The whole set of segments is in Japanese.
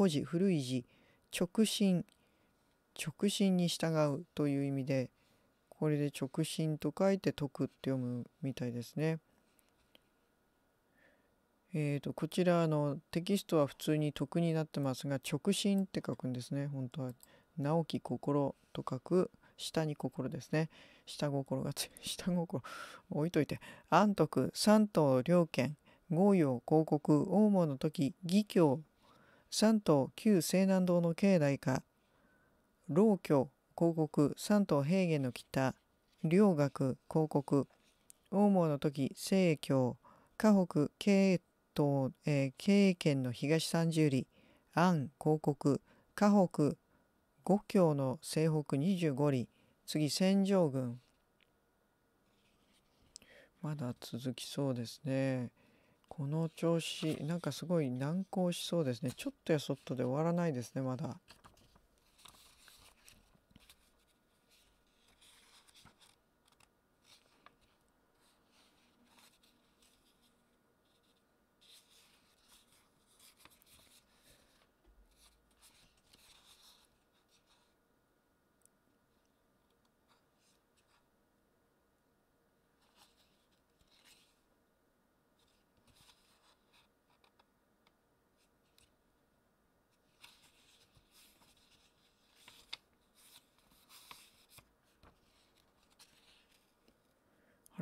古事古い字直進直進に従うという意味でこれで直進と書いて徳って読むみたいですね。えーと、こちらのテキストは普通に徳になってますが直進って書くんですね本当は直樹心と書く下に心ですね下心が 下心置いといて安徳三島両県豪陽広告大門の時義教三島旧西南道の境内か老居広告三島平原の北両学広告大毛の時西京河北経東、えー、経圏の東三十里安広告河北五京の西北25里次戦場郡まだ続きそうですね。この調子なんかすごい難航しそうですねちょっとやそっとで終わらないですねまだ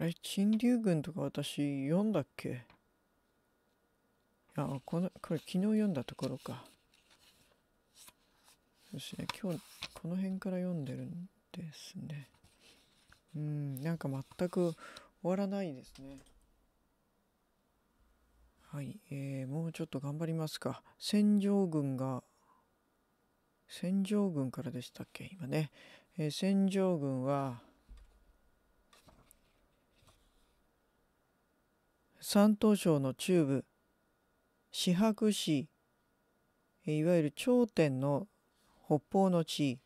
あれ金龍軍とか私読んだっけあこのこれ昨日読んだところかそうですね今日この辺から読んでるんですねうんなんか全く終わらないですねはい、えー、もうちょっと頑張りますか戦場軍が戦場軍からでしたっけ今ね、えー、戦場軍は山東省の中部四白市いわゆる頂点の北方の地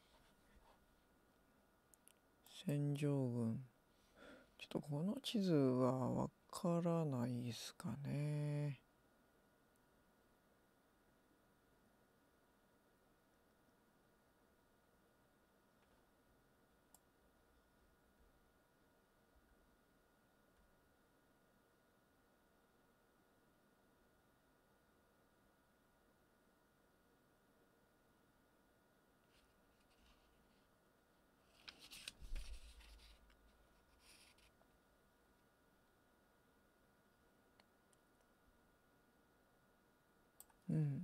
戦場軍ちょっとこの地図はわからないですかね。、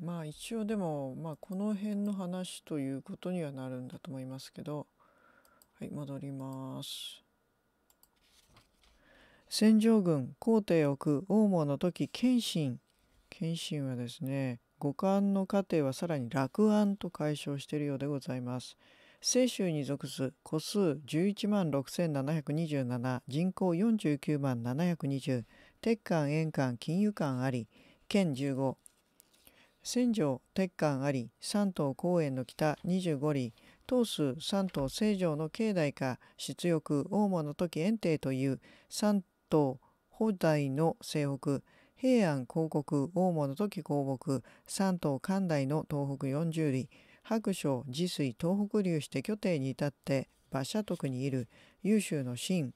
まあ一応でも、まあ、この辺の話ということにはなるんだと思いますけどはい戻ります。戦場軍皇帝を置く王門の時謙信謙信はですね五冠の過程はさらに落安と解消しているようでございます。清州に属す個数11万6727人口49万720鉄管円管金融管あり県15千城鉄管あり三島公園の北25里東数三島成城の境内か出欲大間の時遠帝という三島保代の西北平安広国大間の時広木三島寛大の東北40里白書治水東北流して拠点に至って馬車徳にいる優秀の秦、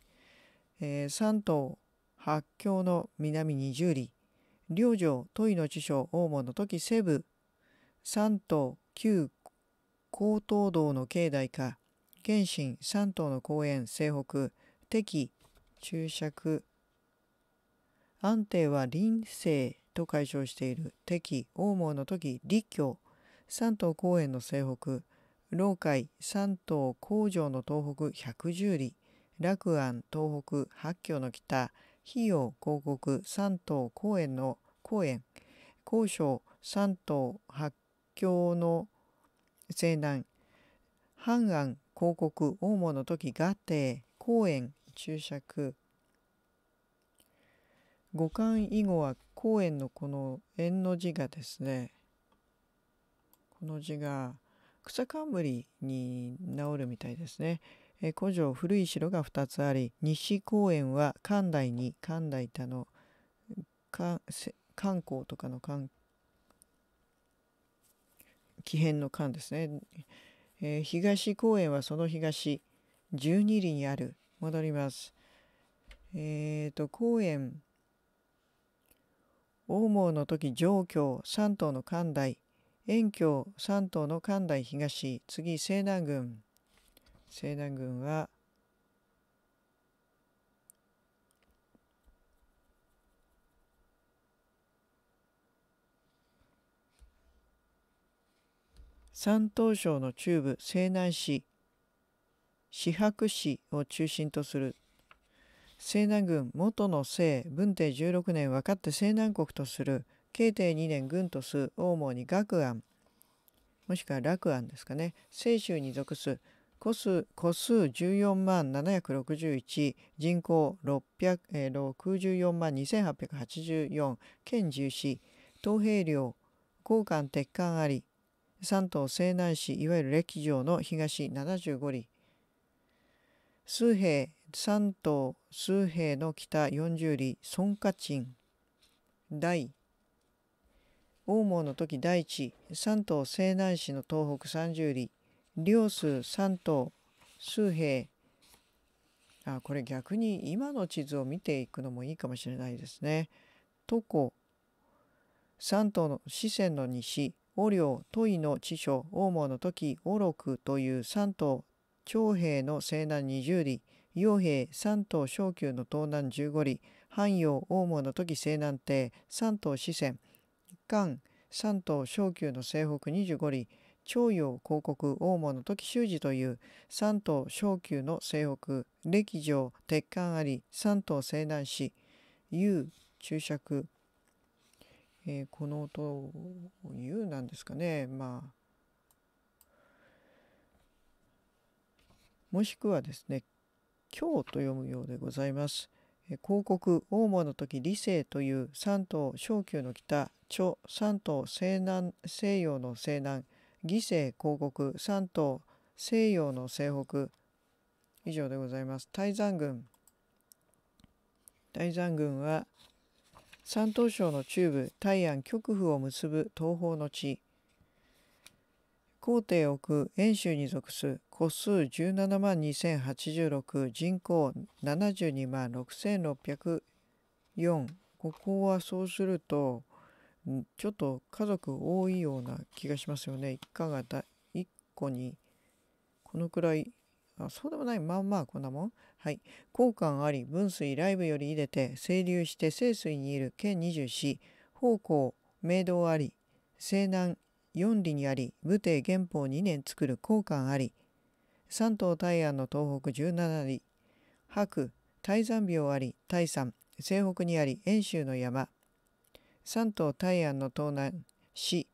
えー、三島八境の南20里領城、都井の地匠、大門の時西部、三島、旧高等道の境内か、謙信、三島の公園、西北、敵、注釈、安定は臨政と解消している敵、大門の時、立教、三島公園の西北、老海、三島、工場の東北、百十里、楽安、東北、八橋の北、費用、広告、三島、公園の公園高所三島八境の西南半安広告大門の時合邸公園注釈五冠以後は公園のこの円の字がですねこの字が草冠に治るみたいですね。え古城古い城が2つあり西公園は寛大に寛大田の観光とかの観気変の間ですね、えー、東公園はその東12里にある戻りますえっ、ー、と公園大門の時上京三島の寛大遠京三島の寛大東次西南郡西南郡は山東省の中部西南市四白市を中心とする西南軍元の西文帝16年分かって西南国とする慶帝2年軍とす大門に学安もしくは楽安ですかね西州に属す個数個数14万761人口6 0え64万2884県重視東平領交換鉄管あり山東西南市いわゆる歴城の東75里数平山東数平の北40里孫家鎮大大門の時大地山東西南市の東北30里両数山東数平あこれ逆に今の地図を見ていくのもいいかもしれないですね。都古山東の四川の西オリ都トの地書、大門の時、オ六という三頭、長兵の西南20里、傭兵三頭小級の東南15里、藩陽、大門の時西南帝、三頭四川、関、三頭小級の西北25里、長陽広告大門の時修二という三島小宮の西北歴城鉄管あり三島西南市有注釈えー、この音を言うなんですかねまあもしくはですね今日と読むようでございます。え広告大門の時理性という三島小宮の北著三島西南西洋の西南義牲広告三島西洋の西北以上でございます。泰山郡泰山群は山東省の中部大安極府を結ぶ東方の地皇帝奥遠州に属す個数17万2086人口72万6604ここはそうするとちょっと家族多いような気がしますよね一家が1個にこのくらいあそうでもないまあまあこんなもんはい交換あり分水ライブより入れて清流して清水にいる県2四方向明道あり西南四里にあり武帝元宝2年作る交換あり三島大安の東北17里白大山病あり大山西北にあり遠州の山三島大安の東南市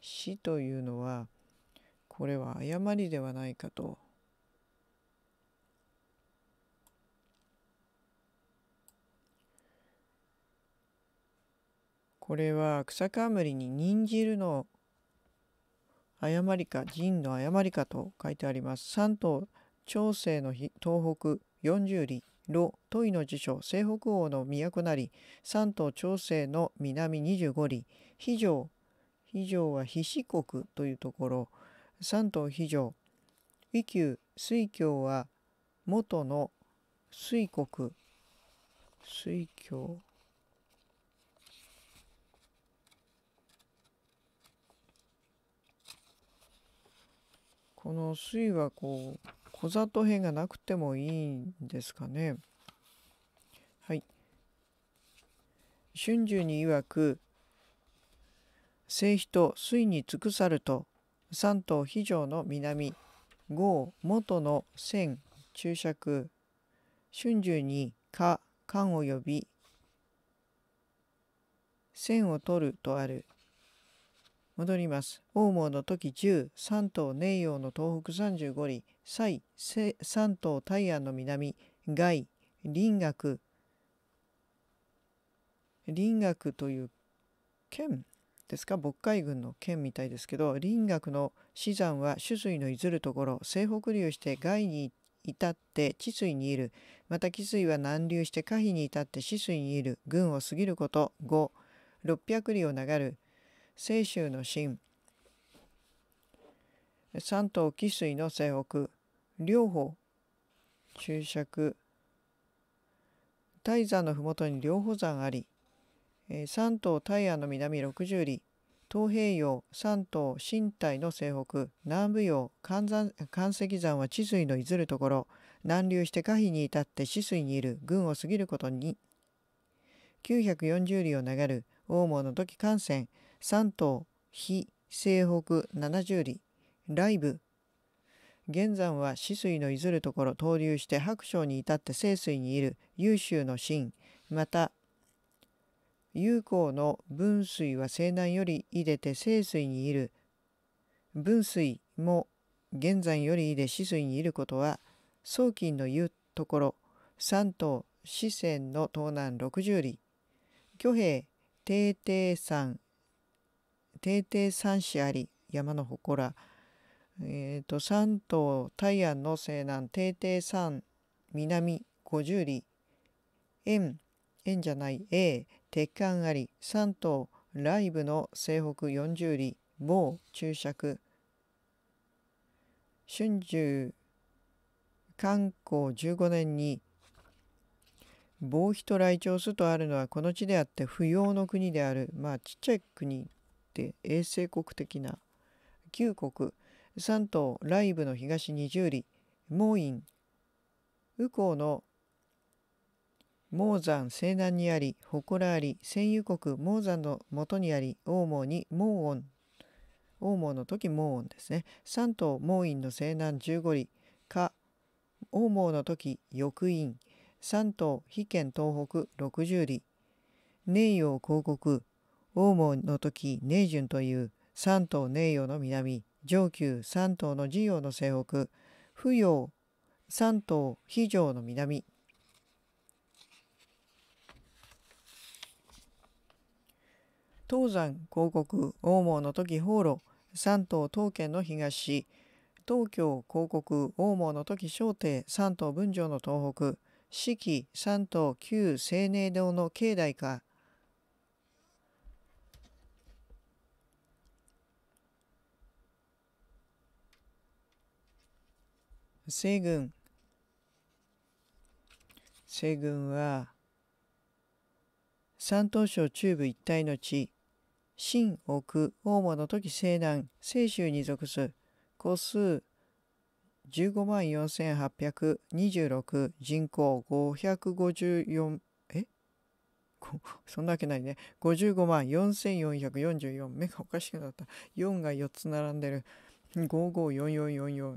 市というのはこれは誤りではないかとこれは草冠にじる」の誤りか陣の誤りかと書いてあります。三島長生の東北四十里炉都井の辞書西北王の都なり三島長生の南25里非常非常は非四国というところ三島非常伊久水郷は元の水国水郷この水はこう小里辺がなくてもいいんですかね。はい。春秋に曰く「聖人水に尽くさると三島非常の南豪元の千注釈春秋にか漢を呼び千を取るとある」戻ります。王毛の時10、三島寧陽の東北35里、西、三島大安の南、外、林学、林学という県ですか渤海軍の県みたいですけど林学の死山は酒水のいずるところ西北流して外に至って治水にいるまた紀水は南流して下肥に至って死水にいる軍を過ぎること5600里を流る清州の秦三島紀水の西北両方注釈大山の麓に両方山あり三島大安の南60里東平洋三島新台の西北南部洋関石山は治水のいずるところ南流して下皮に至って止水にいる軍を過ぎることに940里を流る大門の時艦船3島非西北70里イブ現山は止水のいずるところ投流して白鳥に至って清水にいる優秀の神また友好の分水は西南よりいれて清水にいる分水も現山よりいで止水にいることは宗金の言うところ三島四川の東南六十里挙兵定定山定定三子あり山の祠えーと、三島大安の西南定定三南五十里円円じゃない A 鉄管あり三島ライブの西北四十里某注釈春秋観光15年に棒人来朝、すとあるのはこの地であって不要の国であるまあちっちゃい国って衛星国的な旧国三島ライブの東二十里毛院右江の毛山西南にあり祠あり戦友国毛山のもとにあり王毛に猛音王毛の時毛音ですね三島毛院の西南十五里か王毛の時翼院三島被県東北六十里寧陽広告大門の時寧順という三島寧陽の南上級三島の事陽の西北扶陽三島非常の南東山広告大門の時放浪三島東県の東東京広告大門の時小亭三島文章の東北四季三島旧青年堂の境内か西軍西軍は山東省中部一帯の地新奥大間の時西南西州に属す個数15万4826人口554えそんなわけないね55万4444目がおかしくなった4が4つ並んでる55444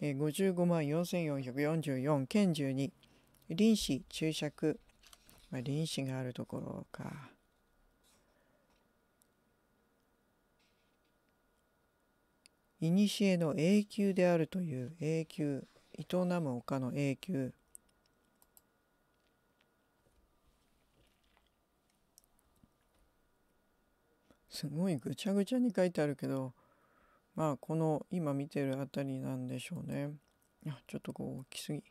えー、55万4444県12臨死注釈、まあ、臨死があるところか。いにしえの永久であるという永久営む丘の永久すごいぐちゃぐちゃに書いてあるけどまあこの今見てるあたりなんでしょうねあちょっとこう大きすぎ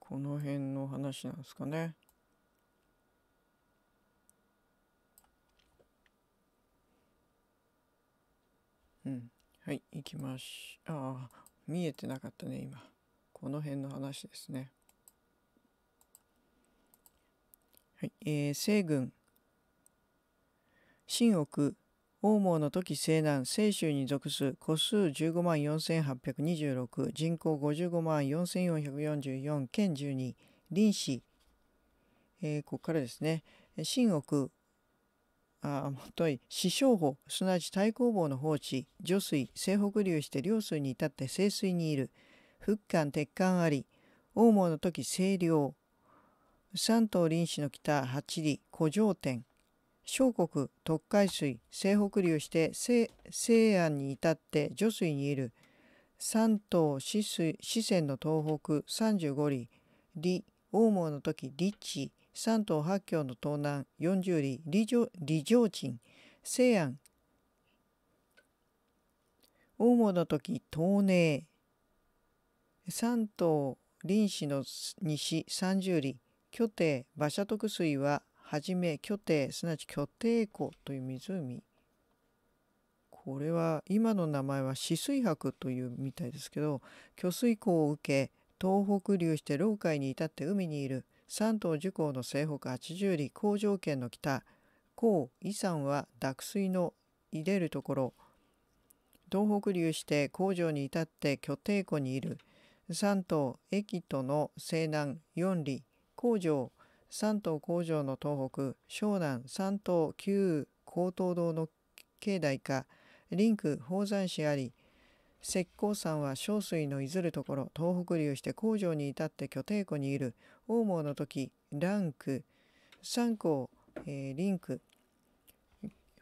この辺の話なんですかねうんはい行きましああ見えてなかったね今。この辺の話ですね。はいえー、西軍新奥大毛の時西南清州に属す個数15万4826人口55万4444県12林氏、えー、ここからですね新奥あもとい四匠法すなわち太公望の放置除水西北流して両水に至って清水にいる復韓鉄管あり、大門の時清涼。三島林氏の北八里古城店。小国特海水西北流して西西安に至って除水にいる三島四水四川の東北35里李大毛の時李地三島八峡の東南40里李城鎮西安大門の時東寧三島林氏の西三十里巨堤馬車徳水ははじめ巨堤すなわち巨堤湖という湖これは今の名前は四水泊というみたいですけど巨水湖を受け東北流して老海に至って海にいる三島樹港の西北八十里工場圏の北高伊山は濁水の入れるところ東北流して工場に至って巨堤湖にいる三島駅との西南四里工場三島工場の東北湘南三島旧高等堂の境内かリンク宝山市あり石膏山は湘水のいずるところ東北流して工場に至って拠底湖にいる大毛の時蘭区三江、えー、ンク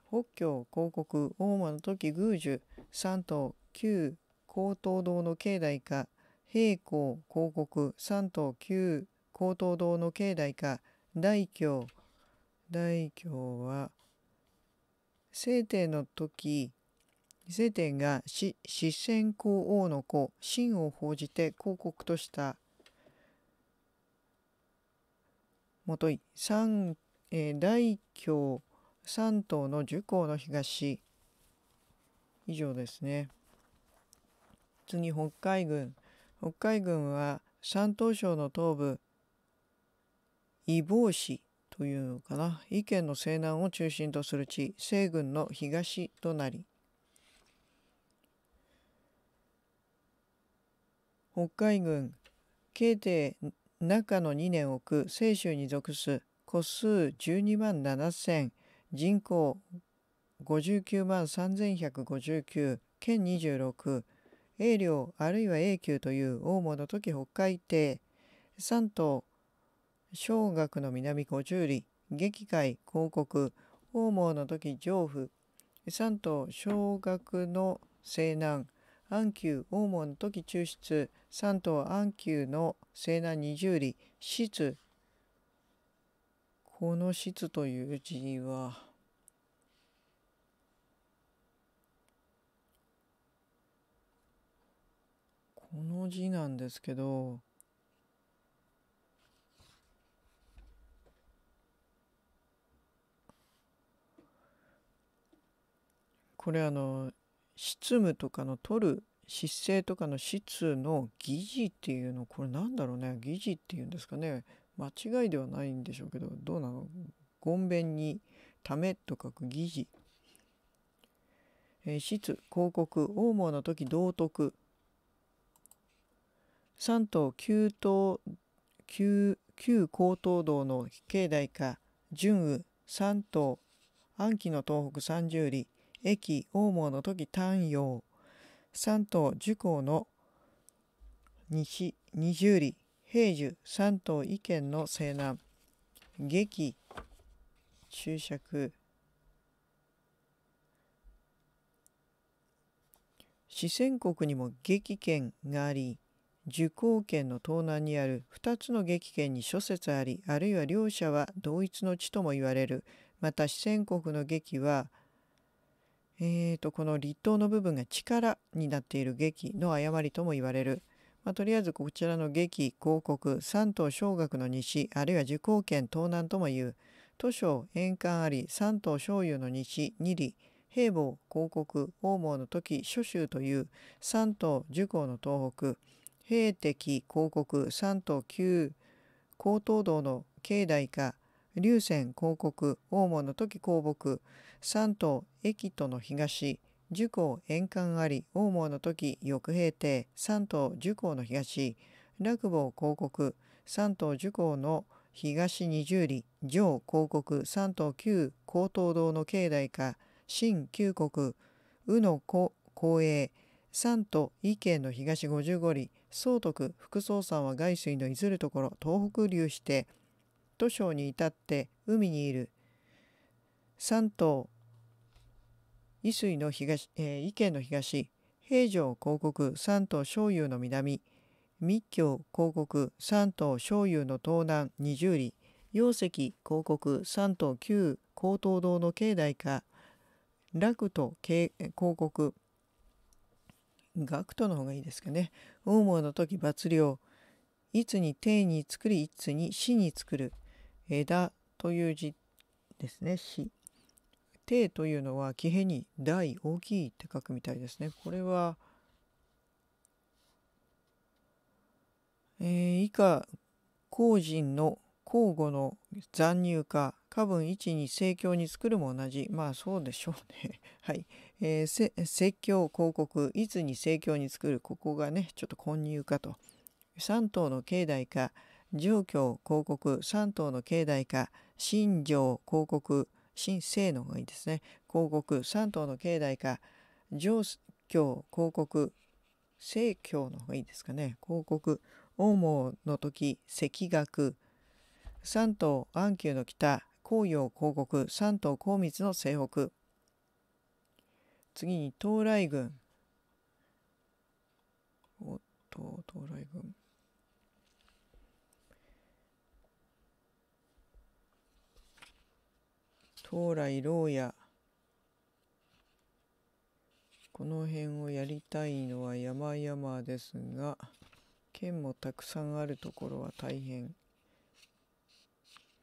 北京広告大間の時宮樹三島旧高等堂の境内か平行広告三島旧高等堂の境内か大教大教は聖帝の時聖帝が四川皇王の子秦を報じて広告としたもとい三、えー、大教三島の儒校の東以上ですね次北海軍北海軍は山東省の東部伊坊市というのかな意見の西南を中心とする地西軍の東となり北海軍慶帝中の2年奥西州に属す個数12万7,000人口59万3159県26永領あるいは永久という大物の時北海帝三島小学の南五十里劇界広告大門の時上府三島小学の西南安久大門の時中室三島安久の西南二十里室この室という字はこの字なんですけどこれあの執務とかの取る失勢とかの質の疑似っていうのこれなんだろうね疑似っていうんですかね間違いではないんでしょうけどどうなのごんべんに「ため」と書く疑似。えー、質広告大網の時道徳三島九島旧旧高等道の境内下順雨三島安紀の東北三十里駅大門の時丹陽三島樹光の西二十里平樹三島意見の西南劇注釈四川国にも劇圏があり受講圏の東南にある2つの劇圏に諸説ありあるいは両者は同一の地とも言われるまた四川国の劇はえーと、この立党の部分が力になっている劇の誤りとも言われる、まあ、とりあえずこちらの劇広告三島小学の西あるいは受講圏東南ともいう都省沿岸あり三島醤油の西二里平坊広告王毛の時諸州という三島受講の東北平敵広告三と九高等堂の境内か龍泉広告大門の時公木三島駅との東樹高沿岸あり大門の時翼平帝三島樹高の東落坊広告三島樹高の東二十里上広告三島九高等堂の境内か新旧国宇野公公営三都意見の東55里総督副総さんは外水のいずるところ東北流して都省に至って海にいる三島伊水の東、えー、伊県の東平城広告三島昭油の南密教広告三島昭油の東南二十里容石広告三島旧高等堂の境内か楽と広告学徒の方がいいですかね。大門の時抜量。いつに定に作り、いつに死に作る。枝という字ですね。死。定というのは、木へに大、大きいって書くみたいですね。これは、えー、以下、工人の交互の残入か、過分1に政教に作るも同じまあそうでしょうね はい、えー、説教広告いつに政教に作るここがねちょっと混入かと3党の境内か上教広告3党の境内か新上広告新の方がいいですね広告3党の境内か上教広告政教の方がいいですかね広告王毛の時赤学三島安久の北紅葉広国三島光光の西北次に東来軍おっと東来軍東来牢屋この辺をやりたいのは山々ですが県もたくさんあるところは大変。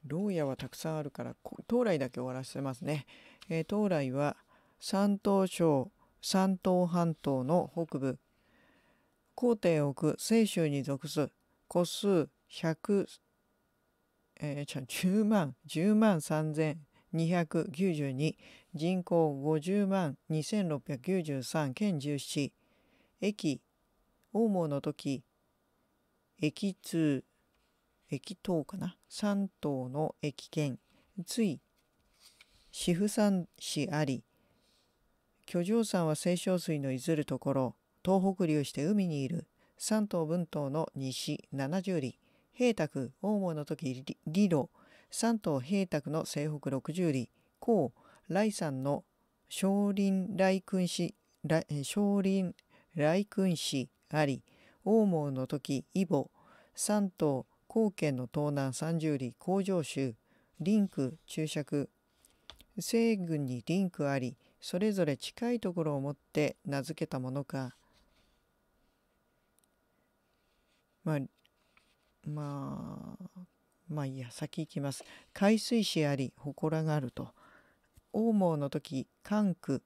牢屋はたくさんあるから東来だけ終わらせますね、えー、東来は山東省山東半島の北部皇帝奥置清州に属す個数100、えー、10万10万3292人口50万2693県17駅大門の時駅通駅頭かな三島の駅兼つい四夫山市あり居城山は清少水のいずるところ東北流して海にいる三島文島の西七十里平卓大門の時理路三島平卓の西北六十里甲来山の少林来君市少林雷君市あり大門の時伊保三島高県の東南三十里工場州リンク注釈西軍にリンクありそれぞれ近いところを持って名付けたものかまあまあまあいいや先行きます海水市あり祠があると王毛の時関区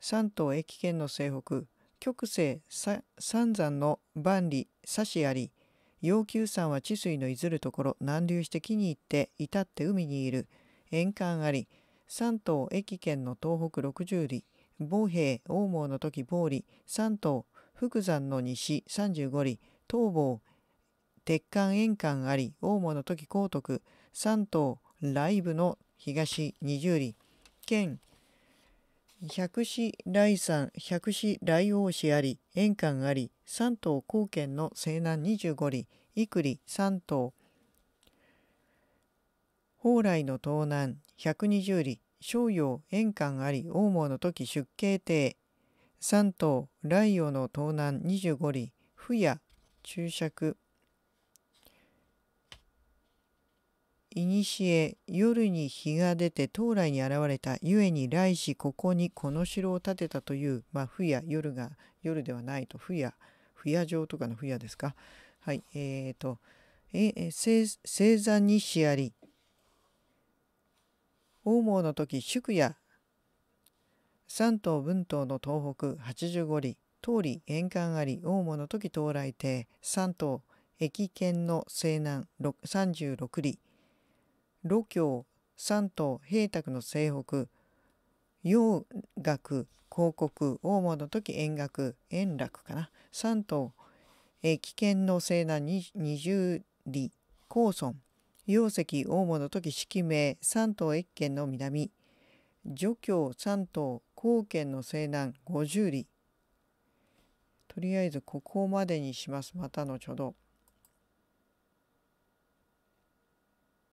三島駅県の西北極西三山の万里差市あり陽求山は治水のいずるところ南流して木に行って至って海にいる沿岸あり三島駅県の東北60里防兵大毛の時暴利三島福山の西35里東房鉄管沿岸あり大毛の時高徳三島ライブの東20里県百死来山百死来王市あり沿岸あり三島高県の西南25里伊栗三島蓬来の東南120里逍遥円環あり大毛の時出慶亭三島雷陽の東南25里不夜注釈いにしえ夜に日が出て東来に現れた故に来しここにこの城を建てたというまあ不夜夜が夜ではないと不夜不夜城とかの不夜ですか。はい、えっ、ー、と、ええー、星座にしあり。大毛の時、宿夜。三島文島の東北八十五里。通り沿岸あり、大毛の時到来亭。三島、駅圏の西南三十六里。路橋、三島、平卓の西北。洋楽、広告、大毛の時、円楽、円楽かな。三頭、え危険の西南二十里、高村、溶石大物時式名三島一軒の南除去三島高県の西南五十里とりあえずここまでにしますまた後ほど。